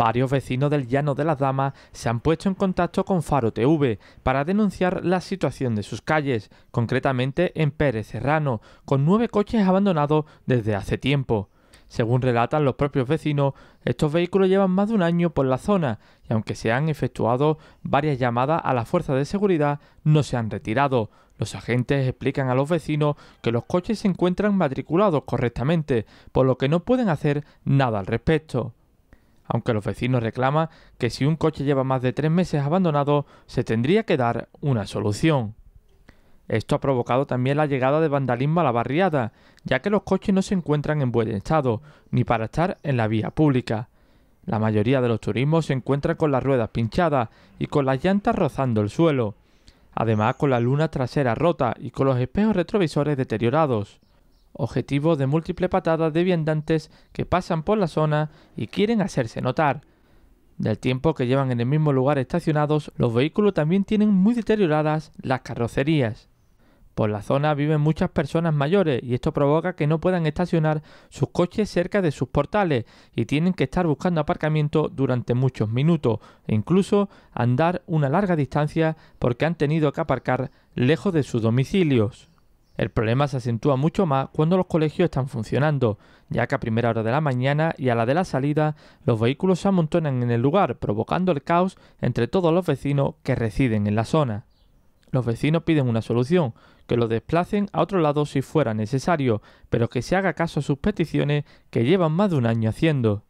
Varios vecinos del Llano de las Damas se han puesto en contacto con Faro TV para denunciar la situación de sus calles, concretamente en Pérez Serrano, con nueve coches abandonados desde hace tiempo. Según relatan los propios vecinos, estos vehículos llevan más de un año por la zona y aunque se han efectuado varias llamadas a la Fuerza de seguridad, no se han retirado. Los agentes explican a los vecinos que los coches se encuentran matriculados correctamente, por lo que no pueden hacer nada al respecto aunque los vecinos reclaman que si un coche lleva más de tres meses abandonado, se tendría que dar una solución. Esto ha provocado también la llegada de vandalismo a la barriada, ya que los coches no se encuentran en buen estado, ni para estar en la vía pública. La mayoría de los turismos se encuentran con las ruedas pinchadas y con las llantas rozando el suelo, además con la luna trasera rota y con los espejos retrovisores deteriorados objetivo de múltiples patadas de viandantes que pasan por la zona y quieren hacerse notar. Del tiempo que llevan en el mismo lugar estacionados, los vehículos también tienen muy deterioradas las carrocerías. Por la zona viven muchas personas mayores y esto provoca que no puedan estacionar sus coches cerca de sus portales y tienen que estar buscando aparcamiento durante muchos minutos e incluso andar una larga distancia porque han tenido que aparcar lejos de sus domicilios. El problema se acentúa mucho más cuando los colegios están funcionando, ya que a primera hora de la mañana y a la de la salida los vehículos se amontonan en el lugar, provocando el caos entre todos los vecinos que residen en la zona. Los vecinos piden una solución, que los desplacen a otro lado si fuera necesario, pero que se haga caso a sus peticiones que llevan más de un año haciendo.